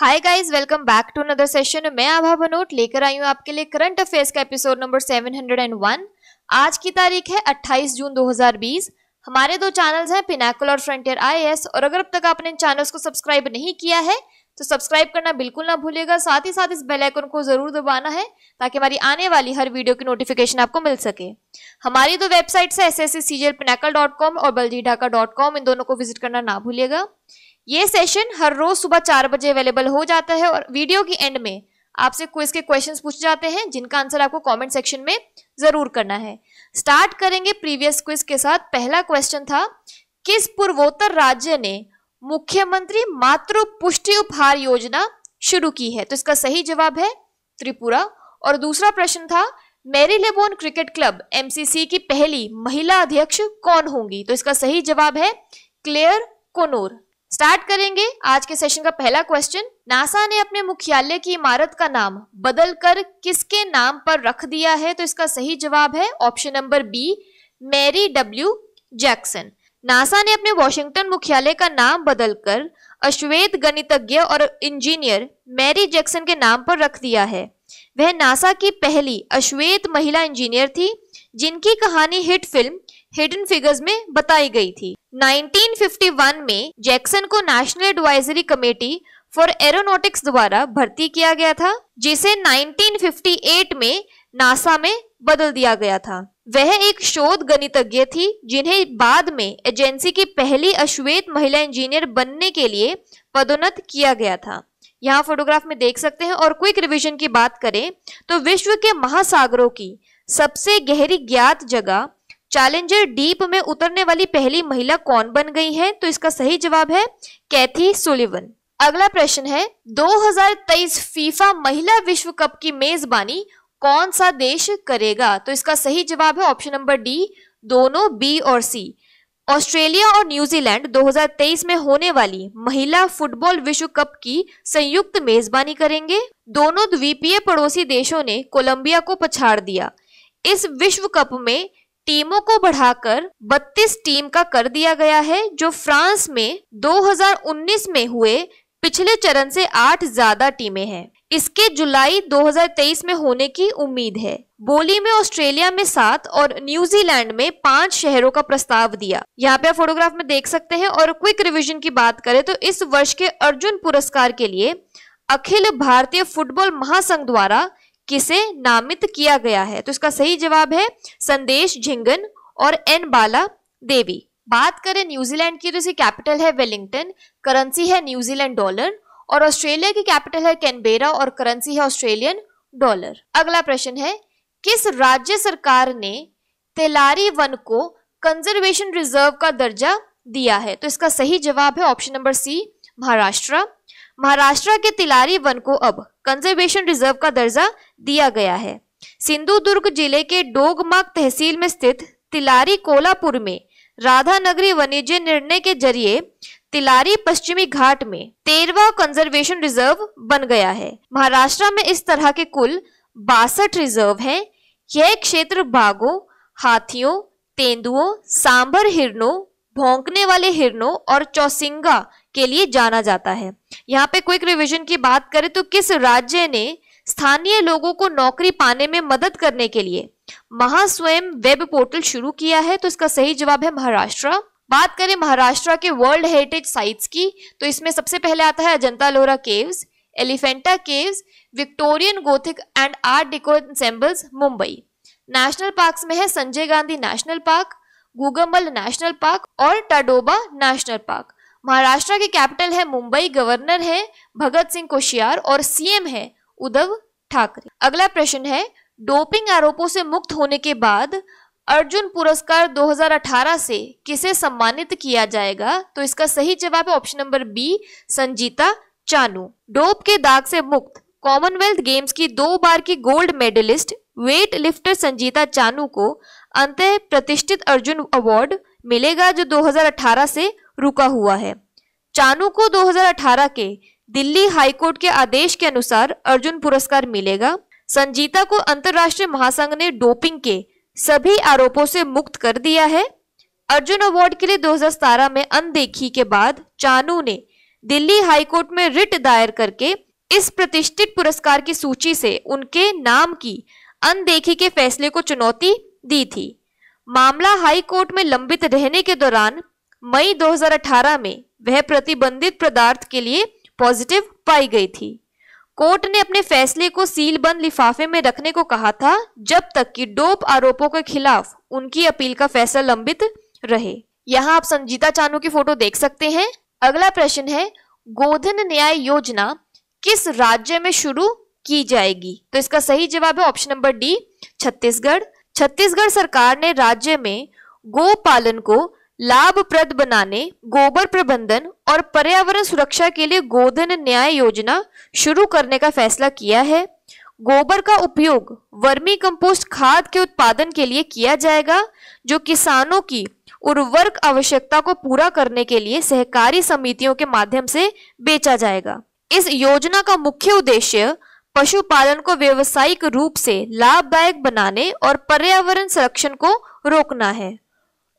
Hi guys welcome back to another session मैं आभा बनोट लेकर आई हूँ आपके लिए करंट अफेयर्स का एपिसोड नंबर 701 आज की तारीख है 28 जून 2020 हमारे दो चैनल्स हैं पिनाकल और फ्रंटियर आईएएस और अगर अब तक आपने इन चैनल्स को सब्सक्राइब नहीं किया है तो सब्सक्राइब करना बिल्कुल ना भूलिएगा साथ ही साथ इस बेल आइकन को जरूर दबाना है ताकि हमारी आने वाली हर वीडियो की नोटिफिकेशन आपको मिल सके हमारी दो वेबसाइट्स है S S C G L pinnacle dot com और बलजी ढाका डॉट कॉम इन दोनों को विजिट करना ना भूलिएगा ये सेशन हर रोज सुबह चार बजे अवेलेबल हो जाता है और वीडियो की एंड में आपसे क्विज के क्वेश्चन पूछे जाते हैं जिनका आंसर आपको कॉमेंट सेक्शन में जरूर करना है स्टार्ट करेंगे प्रीवियस क्विज के साथ पहला क्वेश्चन था किस पूर्वोत्तर राज्य ने मुख्यमंत्री मातृ पुष्टि उपहार योजना शुरू की है तो इसका सही जवाब है त्रिपुरा और दूसरा प्रश्न था मेरी लेबोन क्रिकेट क्लब एमसीसी की पहली महिला अध्यक्ष कौन होंगी तो इसका सही जवाब है क्लेयर कोनोर स्टार्ट करेंगे आज के सेशन का पहला क्वेश्चन नासा ने अपने मुख्यालय की इमारत का नाम बदलकर किसके नाम पर रख दिया है तो इसका सही जवाब है option number B Mary W Jackson NASA ने अपने वॉशिंगटन मुख्यालय का नाम बदलकर अश्वेत गणितज्ञ और इंजीनियर मैरी जैक्सन के नाम पर रख दिया है वह नासा की पहली अश्वेत महिला इंजीनियर थी जिनकी कहानी हिट फिल्म हिडन फिगर्स में बताई गई थी 1951 में जैक्सन को National Advisory Committee for Aeronautics द्वारा भर्ती किया गया था जिसे 1958 में नासा में बदल दिया गया था वह एक शोध गणितज्ञ थी जिन्हें बाद में एजेंसी की पहली अश्वेत महिला इंजीनियर बनने के लिए पदोन्नत किया गया था यहाँ फोटोग्राफ में देख सकते हैं और क्विक रिवीजन की बात करें तो विश्व के महासागरों की सबसे गहरी ज्ञात जगह चैलेंजर डीप में उतरने वाली पहली महिला कौन बन गई है तो इसका सही जवाब है कैथी सुलिवन अगला प्रश्न है 2023 फीफा महिला विश्व कप की मेजबानी कौन सा देश करेगा तो इसका सही जवाब है ऑप्शन नंबर डी दोनों बी और सी ऑस्ट्रेलिया और न्यूजीलैंड 2023 में होने वाली महिला फुटबॉल विश्व कप की संयुक्त मेजबानी करेंगे दोनों द्वीपीय पड़ोसी देशों ने कोलंबिया को पछाड़ दिया इस विश्व कप में टीमों को बढ़ाकर 32 टीम का कर दिया गया है जो फ्रांस में 2019 में हुए पिछले चरण से आठ ज्यादा टीमें हैं इसके जुलाई 2023 में होने की उम्मीद है बोली में ऑस्ट्रेलिया में सात और न्यूजीलैंड में पांच शहरों का प्रस्ताव दिया यहाँ पे आप फोटोग्राफ में देख सकते हैं और क्विक रिविजन की बात करें तो इस वर्ष के अर्जुन पुरस्कार के लिए अखिल भारतीय फुटबॉल महासंघ द्वारा किसे नामित किया गया है तो इसका सही जवाब है संदेश झिंगन और एन बाला देवी बात करें न्यूजीलैंड की तो इसकी कैपिटल है वेलिंगटन करेंसी है न्यूजीलैंड डॉलर और ऑस्ट्रेलिया की कैपिटल है कैनबेरा और करेंसी है ऑस्ट्रेलियन डॉलर अगला प्रश्न है किस राज्य सरकार ने तेलारी वन को कंजर्वेशन रिजर्व का दर्जा दिया है तो इसका सही जवाब है option number C Maharashtra Maharashtra के तिलारी वन को अब कंजर्वेशन रिजर्व का दर्जा दिया गया है सिंधु दुर्ग जिले के डोगमाग तहसील में स्थित तिलारी कोलापुर में राधा नगरी वाणिज्य निर्णय के जरिए तिलारी पश्चिमी घाट में तेरवा कंजर्वेशन रिजर्व बन गया है महाराष्ट्र में इस तरह के कुल बासठ रिजर्व हैं। यह क्षेत्र बाघों हाथियों तेंदुओं सांभर हिरणों भोंकने वाले हिरणों और चौसिंगा के लिए जाना जाता है यहाँ पे क्विक रिविजन की बात करें तो किस राज्य ने स्थानीय लोगों को नौकरी पाने में मदद करने के लिए महास्वयं वेब पोर्टल शुरू किया है तो इसका सही जवाब है महाराष्ट्र बात करें महाराष्ट्र के वर्ल्ड हेरिटेज साइट्स की तो इसमें सबसे पहले आता है Ajanta Ellora caves Elephanta caves Victorian Gothic and art deco ensembles Mumbai national parks में है Sanjay Gandhi national park Gugamal national park और टाडोबा नेशनल पार्क महाराष्ट्र के कैपिटल है मुंबई गवर्नर है भगत सिंह कोशियार और सीएम है उद्धव ठाकरे अगला प्रश्न है डोपिंग आरोपों से मुक्त होने के बाद अर्जुन पुरस्कार 2018 से किसे सम्मानित किया जाएगा तो इसका सही जवाब है option number B Sanjita Chanu dope के दाग से मुक्त कॉमनवेल्थ गेम्स की दो बार की gold medallist weightlifter Sanjita Chanu को अंत प्रतिष्ठित अर्जुन अवार्ड मिलेगा जो 2018 से रुका हुआ है चानू को 2018 के दिल्ली हाईकोर्ट के आदेश के अनुसार अर्जुन पुरस्कार मिलेगा संजीता को अंतर्राष्ट्रीय महासंघ ने डोपिंग के सभी आरोपों से मुक्त कर दिया है अर्जुन अवार्ड के लिए 2017 में अनदेखी के बाद चानू ने दिल्ली हाईकोर्ट में रिट दायर करके इस प्रतिष्ठित पुरस्कार की सूची से उनके नाम की अनदेखी के फैसले को चुनौती दी थी मामला हाई कोर्ट में लंबित रहने के दौरान मई 2018 में वह प्रतिबंधित पदार्थ के लिए पॉजिटिव पाई गई थी कोर्ट ने अपने फैसले को सील बंद लिफाफे में रखने को कहा था जब तक कि डोप आरोपों के खिलाफ उनकी अपील का फैसला लंबित रहे यहाँ आप संजीता चानू की फोटो देख सकते हैं अगला प्रश्न है गोधन न्याय योजना किस राज्य में शुरू की जाएगी तो इसका सही जवाब है option number D Chhattisgarh Chhattisgarh सरकार ने राज्य में गो पालन को लाभप्रद बनाने गोबर प्रबंधन और पर्यावरण सुरक्षा के लिए गोधन न्याय योजना शुरू करने का फैसला किया है गोबर का उपयोग वर्मी कंपोस्ट खाद के उत्पादन के लिए किया जाएगा जो किसानों की उर्वरक आवश्यकता को पूरा करने के लिए सहकारी समितियों के माध्यम से बेचा जाएगा इस योजना का मुख्य उद्देश्य पशुपालन को व्यवसायिक रूप से लाभदायक बनाने और पर्यावरण संरक्षण को रोकना है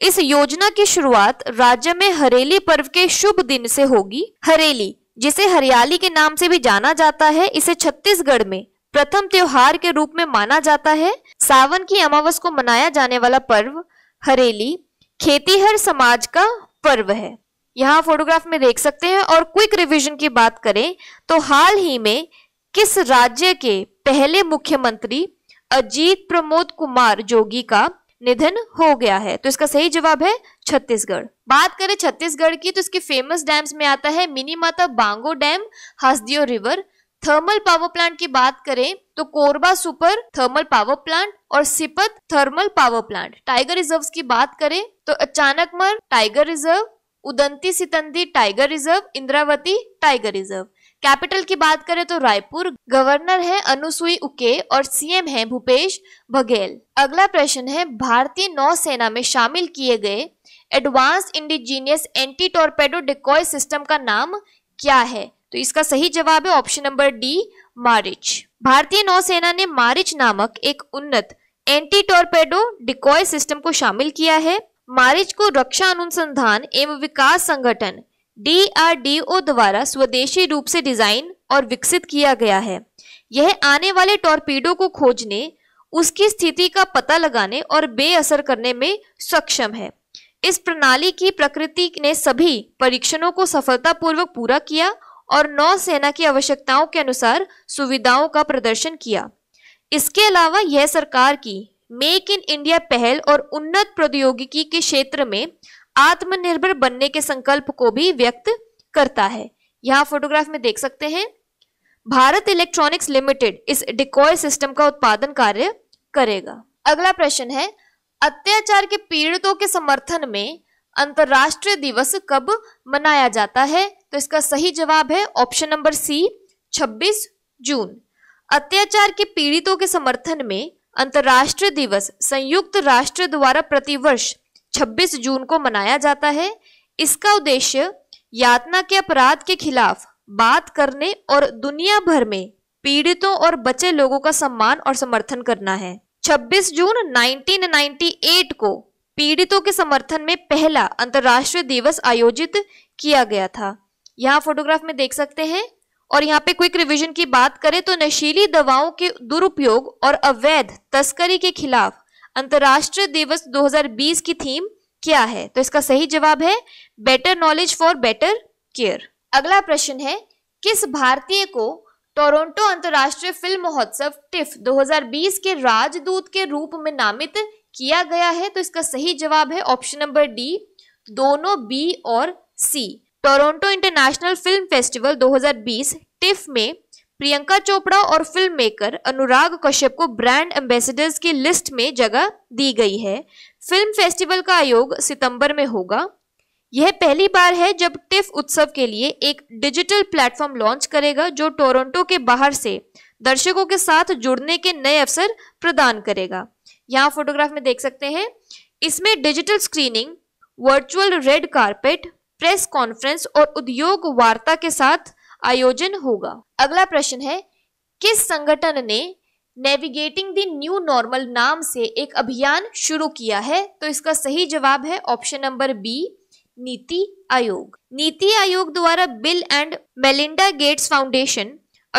इस योजना की शुरुआत राज्य में हरेली पर्व के शुभ दिन से होगी हरेली जिसे हरियाली के नाम से भी जाना जाता है इसे छत्तीसगढ़ में प्रथम त्योहार के रूप में माना जाता है सावन की अमावस को मनाया जाने वाला पर्व हरेली खेतीहर समाज का पर्व है यहाँ फोटोग्राफ में देख सकते हैं और क्विक रिवीजन की बात करें तो हाल ही में किस राज्य के पहले मुख्यमंत्री अजीत प्रमोद कुमार जोगी का निधन हो गया है तो इसका सही जवाब है छत्तीसगढ़ बात करें छत्तीसगढ़ की तो इसके फेमस डैम्स में आता है Minimata Bango dam Hasdeo river thermal power plant की बात करें तो Korba super thermal power plant और Sipat thermal power plant tiger reserves की बात करें तो Achanakmar tiger reserve Udanti Sitanadi tiger reserve Indravati tiger reserve capital की बात करें तो रायपुर गवर्नर है अनुसुई उके और सीएम है भूपेश बघेल अगला प्रश्न है भारतीय नौसेना में शामिल किए गए advance indigenous anti torpedo decoy system का नाम क्या है तो इसका सही जवाब है ऑप्शन नंबर डी मारिच भारतीय नौसेना ने मारिच नामक एक उन्नत एंटी टोरपेडो डिकॉय सिस्टम को शामिल किया है मारिच को रक्षा अनुसंधान एवं विकास संगठन डीआरडीओ द्वारा स्वदेशी रूप से डिजाइन और विकसित किया गया है यह आने वाले टॉर्पीडो को खोजने उसकी स्थिति का पता लगाने और बेअसर करने में सक्षम है इस प्रणाली की प्रकृति ने सभी परीक्षणों को सफलतापूर्वक पूरा किया और नौसेना की आवश्यकताओं के अनुसार सुविधाओं का प्रदर्शन किया इसके अलावा यह सरकार की मेक इन इंडिया पहल और उन्नत प्रौद्योगिकी के क्षेत्र में आत्मनिर्भर बनने के संकल्प को भी व्यक्त करता है यहाँ फोटोग्राफ में देख सकते हैं भारत इलेक्ट्रॉनिक्स लिमिटेड इस डिकॉय सिस्टम का उत्पादन कार्य करेगा अगला प्रश्न है अत्याचार के पीड़ितों के समर्थन में अंतर्राष्ट्रीय दिवस कब मनाया जाता है तो इसका सही जवाब है ऑप्शन नंबर सी 26 जून अत्याचार के पीड़ितों के समर्थन में अंतर्राष्ट्रीय दिवस संयुक्त राष्ट्र द्वारा प्रतिवर्ष 26 जून को मनाया जाता है इसका उद्देश्य यातना के अपराध के खिलाफ बात करने और दुनिया भर में पीड़ितों और बचे लोगों का सम्मान और समर्थन करना है 26 जून 1998 को पीड़ितों के समर्थन में पहला अंतर्राष्ट्रीय दिवस आयोजित किया गया था यहाँ फोटोग्राफ में देख सकते हैं और यहाँ पे क्विक रिवीजन की बात करें तो नशीली दवाओं के दुरुपयोग और अवैध तस्करी के खिलाफ अंतर्राष्ट्रीय दिवस 2020 की थीम क्या है तो इसका सही जवाब है better knowledge for better care अगला प्रश्न है किस भारतीय को टोरंटो अंतर्राष्ट्रीय फिल्म महोत्सव टिफ 2020 के राजदूत के रूप में नामित किया गया है तो इसका सही जवाब है ऑप्शन नंबर डी दोनों बी और C Toronto International Film Festival 2020 TIFF में प्रियंका चोपड़ा और फिल्म मेकर अनुराग कश्यप को ब्रांड एम्बेसडर्स की लिस्ट में जगह दी गई है फिल्म फेस्टिवल का आयोग सितंबर में होगा यह पहली बार है जब टिफ उत्सव के लिए एक डिजिटल प्लेटफॉर्म लॉन्च करेगा जो टोरंटो के बाहर से दर्शकों के साथ जुड़ने के नए अवसर प्रदान करेगा यहाँ फोटोग्राफ में देख सकते हैं इसमें digital screening virtual red carpet press conference और उद्योग वार्ता के साथ आयोजन होगा अगला प्रश्न है किस संगठन ने नेविगेटिंग द न्यू नॉर्मल नाम से एक अभियान शुरू किया है तो इसका सही जवाब है ऑप्शन नंबर बी नीति आयोग नीति आयोग द्वारा Bill and Melinda Gates Foundation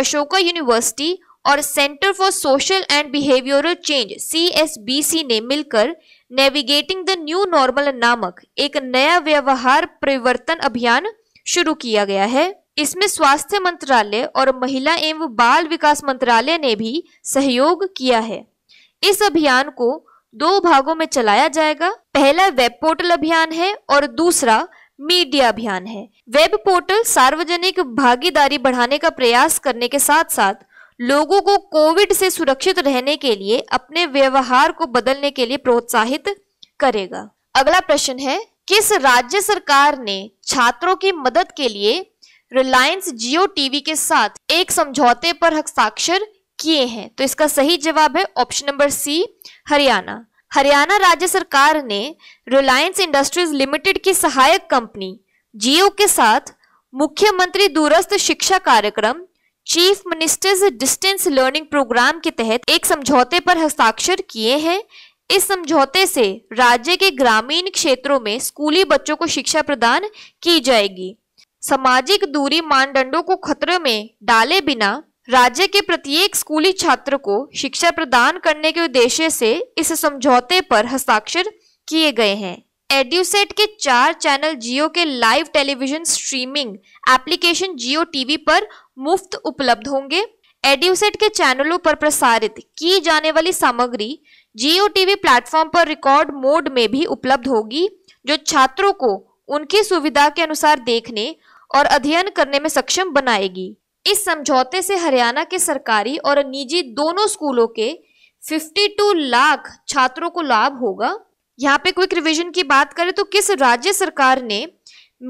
Ashoka university और centre for social and behavioural change C ने मिलकर नेविगेटिंग द न्यू नॉर्मल नामक एक नया व्यवहार परिवर्तन अभियान शुरू किया गया है इसमें स्वास्थ्य मंत्रालय और महिला एवं बाल विकास मंत्रालय ने भी सहयोग किया है इस अभियान को दो भागों में चलाया जाएगा पहला वेब पोर्टल अभियान है और दूसरा मीडिया अभियान है वेब पोर्टल सार्वजनिक भागीदारी बढ़ाने का प्रयास करने के साथ साथ लोगों को कोविड से सुरक्षित रहने के लिए अपने व्यवहार को बदलने के लिए प्रोत्साहित करेगा अगला प्रश्न है किस राज्य सरकार ने छात्रों की मदद के लिए रिलायंस जियो टीवी के साथ एक समझौते पर हस्ताक्षर किए हैं तो इसका सही जवाब है option number C Haryana Haryana राज्य सरकार ने रिलायंस इंडस्ट्रीज लिमिटेड की सहायक कंपनी जियो के साथ मुख्यमंत्री दूरस्थ शिक्षा कार्यक्रम chief minister's distance learning programme के तहत एक समझौते पर हस्ताक्षर किए हैं इस समझौते से राज्य के ग्रामीण क्षेत्रों में स्कूली बच्चों को शिक्षा प्रदान की जाएगी सामाजिक दूरी मानदंडों को खतरे में डाले बिना राज्य के प्रत्येक स्कूली छात्र को शिक्षा प्रदान करने के उद्देश्य से इस समझौते पर हस्ताक्षर किए गए हैं एड्यूसेट के चार चैनल जियो के live television streaming application Jio TV पर मुफ्त उपलब्ध होंगे एड्यूसेट के चैनलों पर प्रसारित की जाने वाली सामग्री जियो टीवी प्लेटफॉर्म पर रिकॉर्ड मोड में भी उपलब्ध होगी जो छात्रों को उनकी सुविधा के अनुसार देखने और अध्ययन करने में सक्षम बनाएगी इस समझौते से हरियाणा के सरकारी और निजी दोनों स्कूलों के 52 लाख छात्रों को लाभ होगा यहाँ पे क्विक रिवीजन की बात करें तो किस राज्य सरकार ने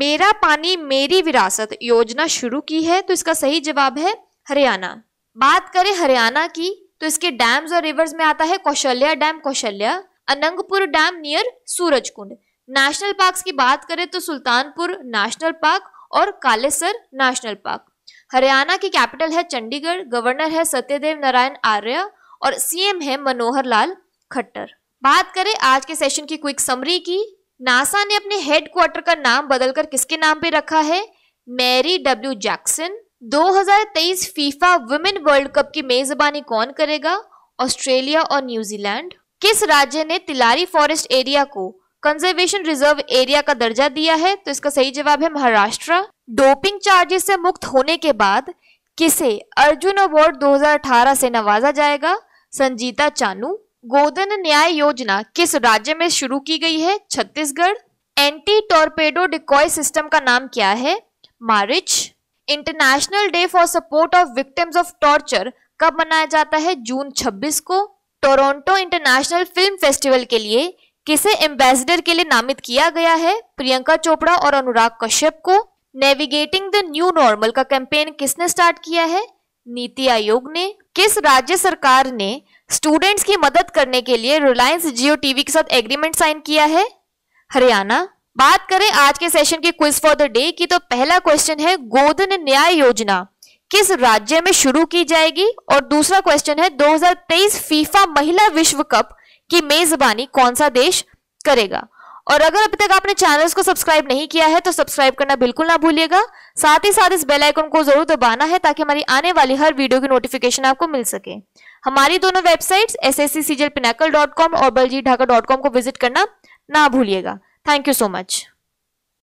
मेरा पानी मेरी विरासत योजना शुरू की है तो इसका सही जवाब है हरियाणा बात करें हरियाणा की तो इसके डैम्स और रिवर्स में आता है Kaushalya dam Kaushalya Anangpur dam near Surajkund national park की बात करें तो सुल्तानपुर नेशनल पार्क और कालेसर नेशनल पार्क हरियाणा की कैपिटल है चंडीगढ़ गवर्नर है सत्यदेव नारायण आर्य और सीएम है मनोहर लाल खट्टर बात करें आज के सेशन की क्विक समरी की नासा ने अपने हेडक्वार्टर का नाम बदलकर किसके नाम पे रखा है Mary W Jackson 2023 FIFA women world cup की मेजबानी कौन करेगा ऑस्ट्रेलिया और न्यूजीलैंड किस राज्य ने तिलारी फॉरेस्ट एरिया को कंजर्वेशन रिजर्व एरिया का दर्जा दिया है तो इसका सही जवाब है महाराष्ट्र डोपिंग चार्जेस से मुक्त होने के बाद किसे अर्जुन अवार्ड 2018 से नवाजा जाएगा संजीता चानू गोदन न्याय योजना किस राज्य में शुरू की गई है Chhattisgarh anti torpedo decoy system का नाम क्या है Marich international day for support of victims of torture कब मनाया जाता है जून 26 को टोरंटो इंटरनेशनल फिल्म फेस्टिवल के लिए किसे एम्बेसडर के लिए नामित किया गया है प्रियंका चोपड़ा और अनुराग कश्यप को नेविगेटिंग द न्यू नॉर्मल का कैंपेन किसने स्टार्ट किया है नीति आयोग ने किस राज्य सरकार ने स्टूडेंट्स की मदद करने के लिए रिलायंस जियो टीवी के साथ एग्रीमेंट साइन किया है हरियाणा बात करें आज के सेशन के क्विज फॉर द डे की तो पहला क्वेश्चन है गोधन न्याय योजना किस राज्य में शुरू की जाएगी और दूसरा क्वेश्चन है 2023 फीफा महिला विश्व कप कि मेजबानी कौन सा देश करेगा और अगर अभी तक आपने चैनल्स को सब्सक्राइब नहीं किया है तो सब्सक्राइब करना बिल्कुल ना भूलिएगा साथ ही साथ इस बेल आइकन को जरूर दबाना है ताकि हमारी आने वाली हर वीडियो की नोटिफिकेशन आपको मिल सके हमारी दोनों websites S S C com और बलजी ढाका डॉट कॉम को विजिट करना ना भूलिएगा थैंक यू सो मच